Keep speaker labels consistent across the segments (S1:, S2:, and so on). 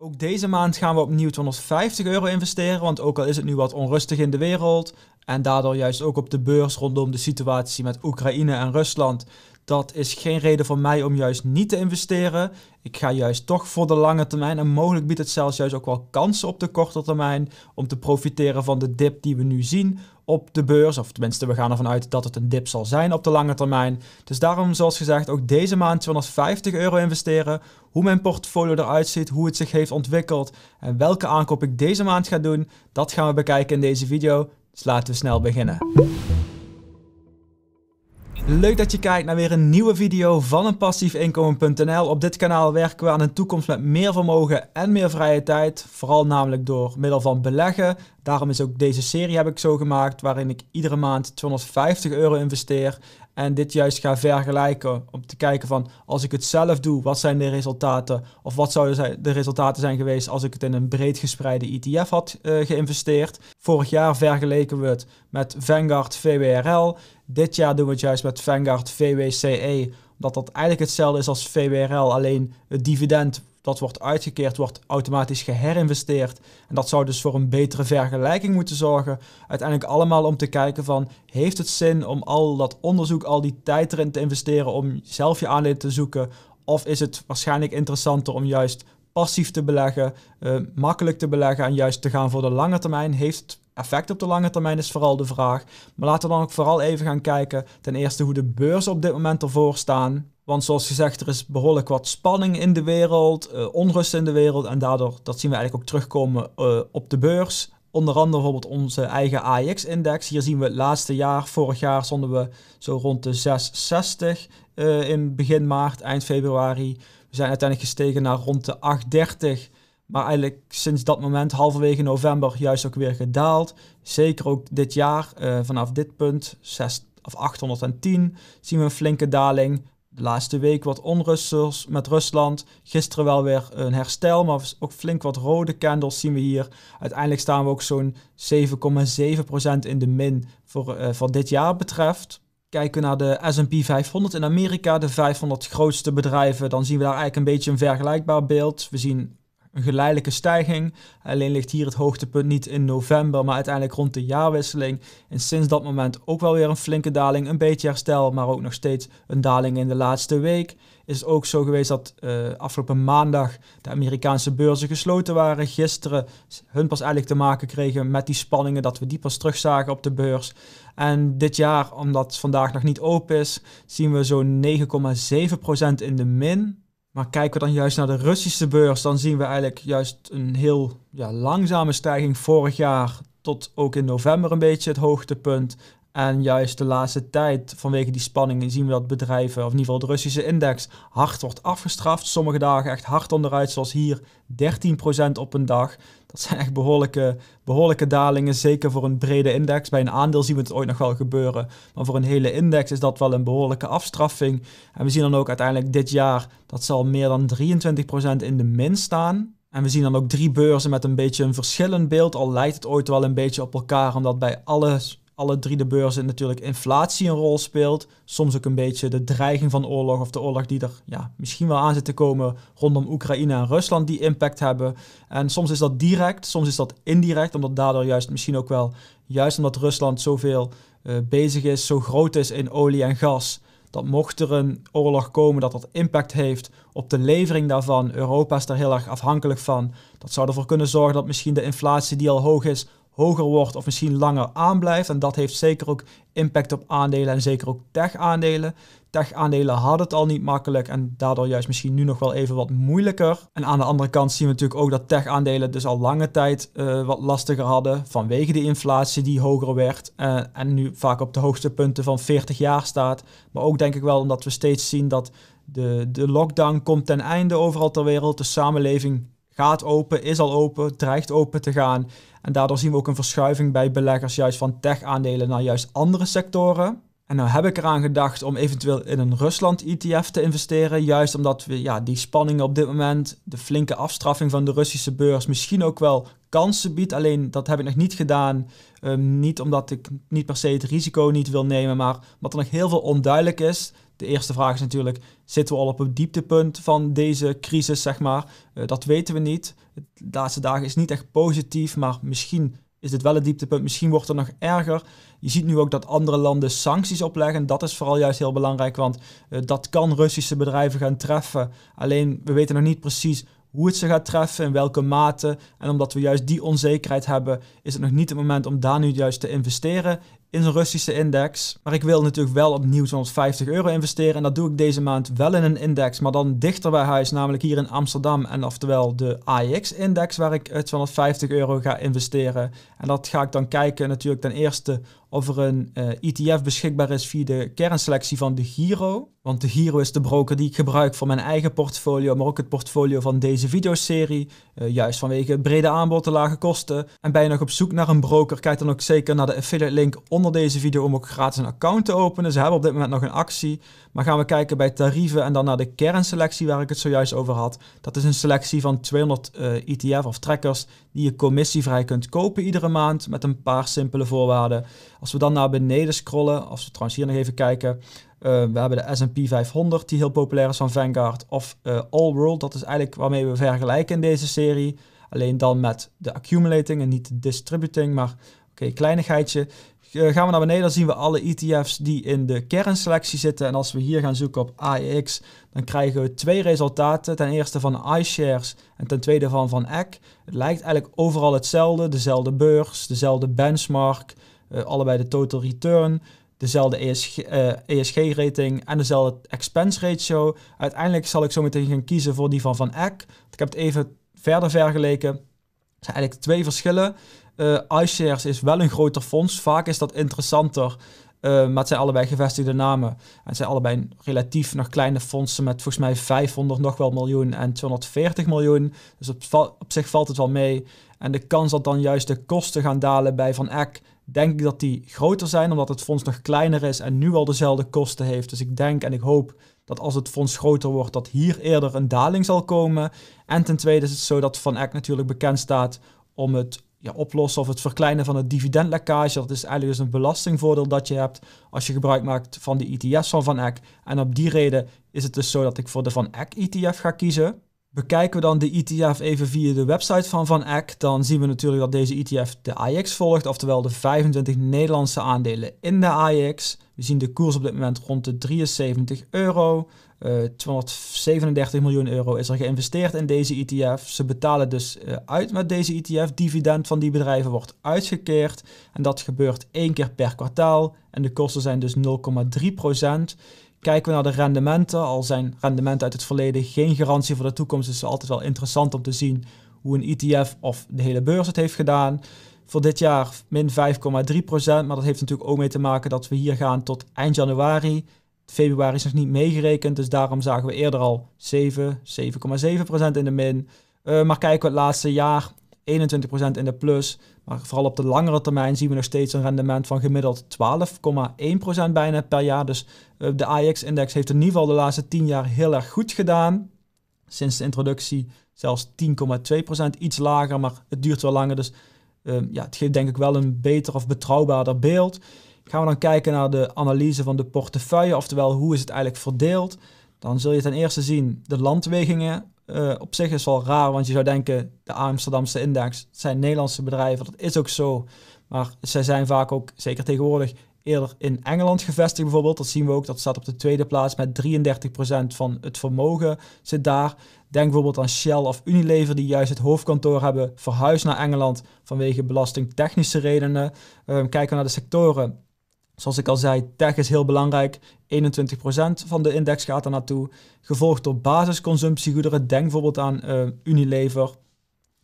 S1: Ook deze maand gaan we opnieuw 250 euro investeren, want ook al is het nu wat onrustig in de wereld, en daardoor juist ook op de beurs rondom de situatie met Oekraïne en Rusland. Dat is geen reden voor mij om juist niet te investeren. Ik ga juist toch voor de lange termijn. En mogelijk biedt het zelfs juist ook wel kansen op de korte termijn. Om te profiteren van de dip die we nu zien op de beurs. Of tenminste, we gaan ervan uit dat het een dip zal zijn op de lange termijn. Dus daarom, zoals gezegd, ook deze maand 250 euro investeren. Hoe mijn portfolio eruit ziet, hoe het zich heeft ontwikkeld en welke aankoop ik deze maand ga doen, dat gaan we bekijken in deze video. Dus laten we snel beginnen. Leuk dat je kijkt naar weer een nieuwe video van een passiefinkomen.nl. Op dit kanaal werken we aan een toekomst met meer vermogen en meer vrije tijd. Vooral namelijk door middel van beleggen. Daarom is ook deze serie heb ik zo gemaakt waarin ik iedere maand 250 euro investeer. En dit juist ga vergelijken om te kijken van als ik het zelf doe, wat zijn de resultaten? Of wat zouden de resultaten zijn geweest als ik het in een breed gespreide ETF had eh, geïnvesteerd? Vorig jaar vergeleken we het met Vanguard VWRL. Dit jaar doen we het juist met Vanguard VWCE. Omdat dat eigenlijk hetzelfde is als VWRL, alleen het dividend dat wordt uitgekeerd, wordt automatisch geherinvesteerd. En dat zou dus voor een betere vergelijking moeten zorgen. Uiteindelijk allemaal om te kijken van, heeft het zin om al dat onderzoek, al die tijd erin te investeren om zelf je aandelen te zoeken? Of is het waarschijnlijk interessanter om juist passief te beleggen, eh, makkelijk te beleggen en juist te gaan voor de lange termijn? Heeft het effect op de lange termijn is vooral de vraag. Maar laten we dan ook vooral even gaan kijken ten eerste hoe de beurzen op dit moment ervoor staan. Want zoals gezegd, er is behoorlijk wat spanning in de wereld, eh, onrust in de wereld. En daardoor, dat zien we eigenlijk ook terugkomen eh, op de beurs. Onder andere bijvoorbeeld onze eigen AX-index. Hier zien we het laatste jaar, vorig jaar stonden we zo rond de 660 eh, in begin maart, eind februari. We zijn uiteindelijk gestegen naar rond de 830. Maar eigenlijk sinds dat moment, halverwege november, juist ook weer gedaald. Zeker ook dit jaar, vanaf dit punt, 6, of 810, zien we een flinke daling laatste week wat onrust met Rusland. Gisteren wel weer een herstel, maar ook flink wat rode candles zien we hier. Uiteindelijk staan we ook zo'n 7,7% in de min voor, uh, eh, voor dit jaar betreft. Kijken we naar de SP 500 in Amerika, de 500 grootste bedrijven, dan zien we daar eigenlijk een beetje een vergelijkbaar beeld. We zien een geleidelijke stijging. Alleen ligt hier het hoogtepunt niet in november, maar uiteindelijk rond de jaarwisseling. En sinds dat moment ook wel weer een flinke daling, een beetje herstel, maar ook nog steeds een daling in de laatste week. Is het ook zo geweest dat eh, afgelopen maandag de Amerikaanse beurzen gesloten waren. Gisteren hun pas eigenlijk te maken kregen met die spanningen, dat we die pas terugzagen op de beurs. En dit jaar, omdat het vandaag nog niet open is, zien we zo'n 9,7% in de min. Maar kijken we dan juist naar de Russische beurs, dan zien we eigenlijk juist een heel ja, langzame stijging vorig jaar tot ook in november een beetje het hoogtepunt. En juist de laatste tijd, vanwege die spanningen, zien we dat bedrijven, of in ieder geval de Russische index, hard wordt afgestraft. Sommige dagen echt hard onderuit, zoals hier 13% op een dag. Dat zijn echt behoorlijke, behoorlijke dalingen, zeker voor een brede index. Bij een aandeel zien we het ooit nog wel gebeuren. Maar voor een hele index is dat wel een behoorlijke afstraffing. En we zien dan ook uiteindelijk dit jaar, dat zal meer dan 23% in de min staan. En we zien dan ook drie beurzen met een beetje een verschillend beeld. Al lijkt het ooit wel een beetje op elkaar, omdat bij alles alle drie de beurzen natuurlijk inflatie een rol speelt. Soms ook een beetje de dreiging van oorlog of de oorlog die er ja, misschien wel aan zit te komen rondom Oekraïne en Rusland die impact hebben. En soms is dat direct, soms is dat indirect, omdat daardoor juist misschien ook wel, juist omdat Rusland zoveel uh, bezig is, zo groot is in olie en gas, dat mocht er een oorlog komen, dat dat impact heeft op de levering daarvan. Europa is daar heel erg afhankelijk van. Dat zou ervoor kunnen zorgen dat misschien de inflatie die al hoog is hoger wordt of misschien langer aanblijft. En dat heeft zeker ook impact op aandelen en zeker ook tech-aandelen. Tech-aandelen hadden het al niet makkelijk en daardoor juist misschien nu nog wel even wat moeilijker. En aan de andere kant zien we natuurlijk ook dat tech-aandelen dus al lange tijd eh, wat lastiger hadden vanwege de inflatie die hoger werd eh, en nu vaak op de hoogste punten van 40 jaar staat. Maar ook denk ik wel omdat we steeds zien dat de, de lockdown komt ten einde overal ter wereld. De samenleving gaat open, is al open, dreigt open te gaan. En daardoor zien we ook een verschuiving bij beleggers juist van tech-aandelen naar juist andere sectoren. En nou heb ik eraan gedacht om eventueel in een Rusland-ETF te investeren. Juist omdat we ja, die spanningen op dit moment, de flinke afstraffing van de Russische beurs, misschien ook wel kansen biedt. Alleen dat heb ik nog niet gedaan. Ehm, niet omdat ik niet per se het risico niet wil nemen, maar omdat er nog heel veel onduidelijk is. De eerste vraag is natuurlijk, zitten we al op het dieptepunt van deze crisis, zeg maar? Eh, dat weten we niet. De laatste dagen is niet echt positief, maar misschien is dit wel het dieptepunt. Misschien wordt het nog erger. Je ziet nu ook dat andere landen sancties opleggen. Dat is vooral juist heel belangrijk, want eh, dat kan Russische bedrijven gaan treffen. Alleen, we weten nog niet precies hoe het ze gaat treffen, in welke mate. En omdat we juist die onzekerheid hebben, is het nog niet het moment om daar nu juist te investeren in een Russische index. Maar ik wil natuurlijk wel opnieuw 250 euro investeren. En dat doe ik deze maand wel in een index, maar dan dichter bij huis, namelijk hier in Amsterdam. En oftewel de AIX-index, waar ik 250 euro ga investeren. En dat ga ik dan kijken natuurlijk ten eerste of er een ETF eh, e beschikbaar is via de kernselectie van de Giro. Want de Giro is de broker die ik gebruik voor mijn eigen portfolio, maar ook het portfolio van deze videoserie. Uh, juist vanwege het brede aanbod, en lage kosten. En ben je nog op zoek naar een broker, kijk dan ook zeker naar de affiliate link onder deze video om ook gratis een account te openen. Ze hebben op dit moment nog een actie. Maar gaan we kijken bij tarieven en dan naar de kernselectie waar ik het zojuist over had. Dat is een selectie van 200 ETF eh, e of trackers die je commissievrij kunt kopen iedere maand met een paar simpele voorwaarden. Als we dan naar beneden scrollen, als we trouwens hier nog even kijken, uh, we hebben de S&P 500, die heel populair is van Vanguard, of uh, All World, dat is eigenlijk waarmee we vergelijken in deze serie. Alleen dan met de accumulating en niet de distributing, maar oké, kleinigheidje. Eh, gaan we naar beneden, dan zien we alle ETF's die in de kernselectie zitten. En als we hier gaan zoeken op AEX, dan krijgen we twee resultaten. Ten eerste van iShares en ten tweede van Van Eck. Het lijkt eigenlijk overal hetzelfde, dezelfde beurs, dezelfde benchmark... Eh, allebei de total return, dezelfde ESG-rating eh, e en dezelfde expense ratio. Uiteindelijk zal ik zo meteen gaan kiezen voor die van Van Eck. Ik heb het even verder vergeleken. Er zijn eigenlijk twee verschillen. Eh, iShares is wel een groter fonds. Vaak is dat interessanter. Uh, maar het zijn allebei gevestigde namen. En het zijn allebei relatief nog kleine fondsen met volgens mij 500 nog wel miljoen en 240 miljoen. Dus op, op zich valt het wel mee. En de kans dat dan juist de kosten gaan dalen bij Van Eck denk ik dat die groter zijn, omdat het fonds nog kleiner is en nu al dezelfde kosten heeft. Dus ik denk en ik hoop dat als het fonds groter wordt, dat hier eerder een daling zal komen. En ten tweede is het zo dat Van Eck natuurlijk bekend staat om het ja, oplossen of het verkleinen van het dividendlekkage. Dat is eigenlijk dus een belastingvoordeel dat je hebt als je gebruik maakt van de ETF's van Van Eck. En op die reden is het dus zo dat ik voor de Van Eck ETF ga kiezen. Bekijken we dan de ETF even via de website van Van Eck, dan zien we natuurlijk dat deze ETF de AX volgt, oftewel de 25 Nederlandse aandelen in de AX. We zien de koers op dit moment rond de 73 euro. 237 eh, miljoen euro is er geïnvesteerd in deze ETF. Ze betalen dus eh, uit met deze ETF. Dividend van die bedrijven wordt uitgekeerd en dat gebeurt één keer per kwartaal. En de kosten zijn dus 0,3 procent. Kijken we naar de rendementen, al zijn rendementen uit het verleden geen garantie voor de toekomst, dus is het altijd wel interessant om te zien hoe een ETF of de hele beurs het heeft gedaan. Voor dit jaar min 5,3%, maar dat heeft natuurlijk ook mee te maken dat we hier gaan tot eind januari. Februari is nog niet meegerekend, dus daarom zagen we eerder al 7, 7,7% in de min. Eh, maar kijken we het laatste jaar, 21% in de plus. Maar vooral op de langere termijn zien we nog steeds een rendement van gemiddeld 12,1% bijna per jaar. Dus eh, de AIX-index heeft in ieder geval de laatste 10 jaar heel erg goed gedaan. Sinds de introductie zelfs 10,2%, iets lager, maar het duurt wel langer. Dus ehm, ja, het geeft denk ik wel een beter of betrouwbaarder beeld. Gaan we dan kijken naar de analyse van de portefeuille, oftewel hoe is het eigenlijk verdeeld? Dan zul je ten eerste zien de landwegingen eh, op zich is wel raar, want je zou denken, de Amsterdamse index zijn Nederlandse bedrijven, dat is ook zo. Maar zij zijn vaak ook, zeker tegenwoordig, eerder in Engeland gevestigd bijvoorbeeld. Dat zien we ook, dat staat op de tweede plaats met 33% van het vermogen zit daar. Denk bijvoorbeeld aan Shell of Unilever, die juist het hoofdkantoor hebben verhuisd naar Engeland vanwege belastingtechnische redenen. Ehm, kijken we naar de sectoren, Zoals ik al zei, tech is heel belangrijk. 21% van de index gaat er naartoe. Gevolgd door basisconsumptiegoederen. Denk bijvoorbeeld aan eh, Unilever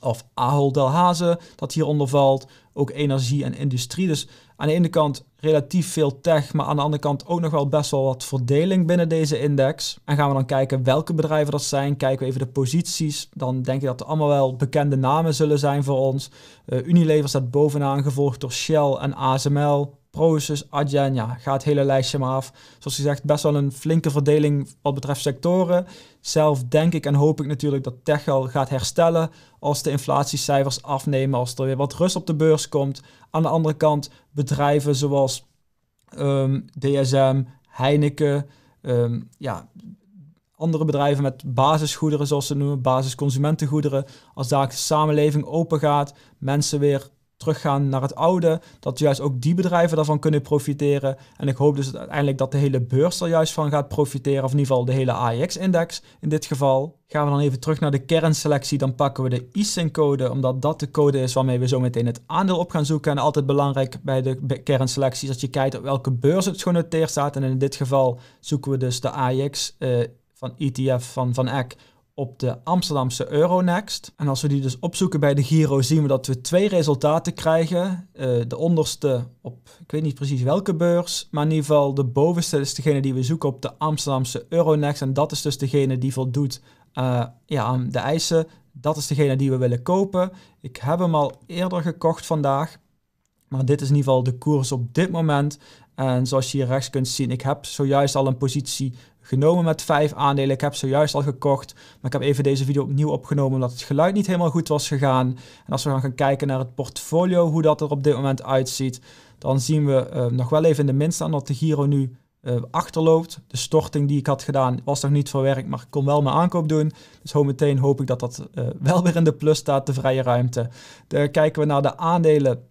S1: of Ahold Delhaize, dat hieronder valt. Ook energie en industrie. Dus aan de ene kant relatief veel tech, maar aan de andere kant ook nog wel best wel wat verdeling binnen deze index. En gaan we dan kijken welke bedrijven dat zijn, kijken we even de posities, dan denk ik dat er allemaal wel bekende namen zullen zijn voor ons. Eh, Unilever staat bovenaan, gevolgd door Shell en ASML. Proces, Adyen, ja, ga het hele lijstje maar af. Zoals gezegd, best wel een flinke verdeling wat betreft sectoren. Zelf denk ik en hoop ik natuurlijk dat tech al gaat herstellen als de inflatiecijfers afnemen, als er weer wat rust op de beurs komt. Aan de andere kant bedrijven zoals DSM, ehm, Heineken, ehm, ja, andere bedrijven met basisgoederen, zoals ze noemen, basisconsumentengoederen. Als daar de samenleving open gaat, mensen weer teruggaan naar het oude, dat juist ook die bedrijven daarvan kunnen profiteren. En ik hoop dus uiteindelijk dat de hele beurs er juist van gaat profiteren, of in ieder geval de hele AEX-index in dit geval. Gaan we dan even terug naar de kernselectie, dan pakken we de ISIN-code, omdat dat de code is waarmee we zo meteen het aandeel op gaan zoeken. En altijd belangrijk bij de kernselectie is dat je kijkt op welke beurs het genoteerd staat. En in dit geval zoeken we dus de AEX eh, van ETF van Van Eck op de Amsterdamse Euronext. En als we die dus opzoeken bij de Giro, zien we dat we twee resultaten krijgen. Eh, de onderste op, ik weet niet precies welke beurs, maar in ieder geval de bovenste is degene die we zoeken op de Amsterdamse Euronext. En dat is dus degene die voldoet eh, ja, aan de eisen. Dat is degene die we willen kopen. Ik heb hem al eerder gekocht vandaag. Maar dit is in ieder geval de koers op dit moment. En zoals je hier rechts kunt zien, ik heb zojuist al een positie genomen met vijf aandelen. Ik heb zojuist al gekocht, maar ik heb even deze video opnieuw opgenomen omdat het geluid niet helemaal goed was gegaan. En als we dan gaan kijken naar het portfolio, hoe dat er op dit moment uitziet, dan zien we eh, nog wel even in de minst aan dat de Giro nu uh, achterloopt. De storting die ik had gedaan was nog niet verwerkt, maar ik kon wel mijn aankoop doen. Dus meteen hoop ik dat dat eh, wel weer in de plus staat, de vrije ruimte. Dan kijken we naar de aandelen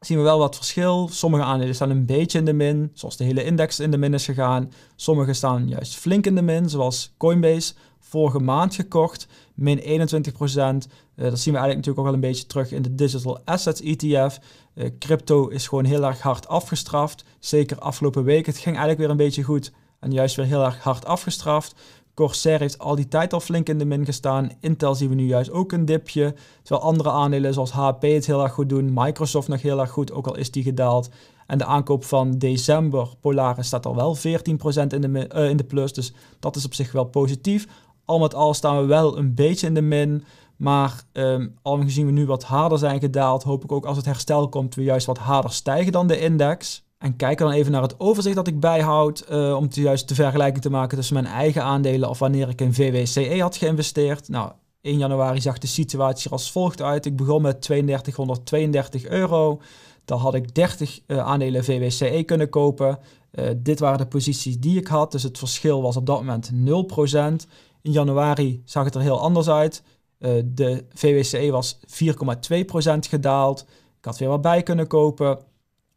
S1: zien we wel wat verschil. Sommige aandelen staan een beetje in de min, zoals de hele index in de min is gegaan. Sommige staan juist flink in de min, zoals Coinbase. Vorige maand gekocht, min 21 procent. Eh, dat zien we eigenlijk natuurlijk ook wel een beetje terug in de Digital Assets ETF. Eh, crypto is gewoon heel erg hard afgestraft. Zeker afgelopen week. Het ging eigenlijk weer een beetje goed en juist weer heel erg hard afgestraft. Corsair heeft al die tijd al flink in de min gestaan. Intel zien we nu juist ook een dipje. Terwijl andere aandelen zoals HP het heel erg goed doen. Microsoft nog heel erg goed, ook al is die gedaald. En de aankoop van december, Polaris, staat al wel 14% in de, eh, in de plus. Dus dat is op zich wel positief. Al met al staan we wel een beetje in de min. Maar um, ehm, aangezien we nu wat harder zijn gedaald, hoop ik ook als het herstel komt, we juist wat harder stijgen dan de index. En kijk dan even naar het overzicht dat ik bijhoud eh, om te juist de vergelijking te maken tussen mijn eigen aandelen of wanneer ik in VWCE had geïnvesteerd. Nou, in januari zag de situatie er als volgt uit. Ik begon met 3232 euro. Dan had ik 30 eh, aandelen VWCE kunnen kopen. Eh, dit waren de posities die ik had, dus het verschil was op dat moment 0%. In januari zag het er heel anders uit. de VWCE was 4,2% gedaald. Ik had weer wat bij kunnen kopen.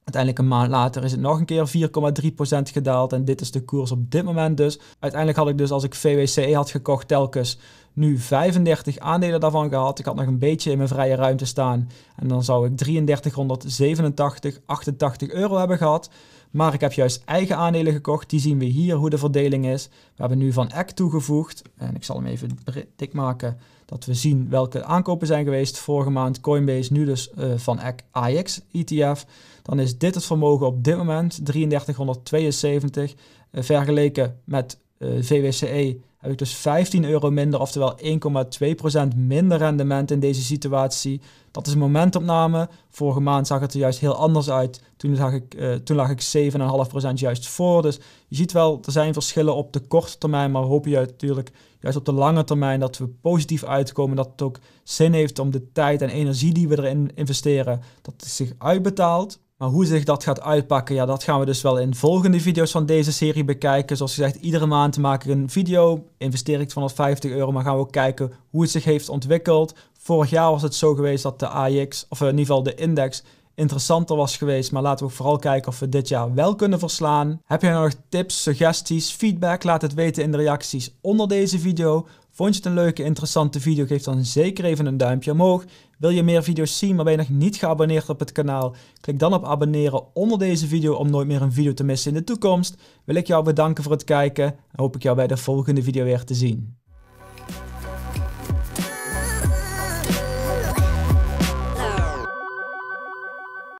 S1: Uiteindelijk een maand later is het nog een keer 4,3% gedaald. En dit is de koers op dit moment dus. Uiteindelijk had ik dus als ik VWCE had gekocht telkens nu 35 aandelen daarvan gehad. Ik had nog een beetje in mijn vrije ruimte staan. En dan zou ik 3387, 88 euro hebben gehad. Maar ik heb juist eigen aandelen gekocht. Die zien we hier hoe de verdeling is. We hebben nu van Eck toegevoegd. En ik zal hem even dik maken dat we zien welke aankopen zijn geweest. Vorige maand Coinbase, nu dus uh, van AX ETF. Dan is dit het vermogen op dit moment 3372 eh, vergeleken met eh, VWCE heb ik dus 15 euro minder, oftewel 1,2% minder rendement in deze situatie. Dat is een momentopname. Vorige maand zag het er juist heel anders uit. Toen, zag ik, eh, toen lag ik 7,5% juist voor. Dus je ziet wel, er zijn verschillen op de korte termijn, maar hoop je natuurlijk juist op de lange termijn dat we positief uitkomen. Dat het ook zin heeft om de tijd en energie die we erin investeren, dat het zich uitbetaalt. Maar hoe zich dat gaat uitpakken, ja, dat gaan we dus wel in volgende video's van deze serie bekijken. Zoals gezegd, iedere maand maak ik een video, investeer ik 250 euro, maar gaan we ook kijken hoe het zich heeft ontwikkeld. Vorig jaar was het zo geweest dat de AX, of in ieder geval de index, interessanter was geweest. Maar laten we vooral kijken of we dit jaar wel kunnen verslaan. Heb je nog tips, suggesties, feedback? Laat het weten in de reacties onder deze video. Vond je het een leuke, interessante video? Geef dan zeker even een duimpje omhoog. Wil je meer video's zien, maar ben je nog niet geabonneerd op het kanaal? Klik dan op abonneren onder deze video om nooit meer een video te missen in de toekomst. Wil ik jou bedanken voor het kijken en hoop ik jou bij de volgende video weer te zien.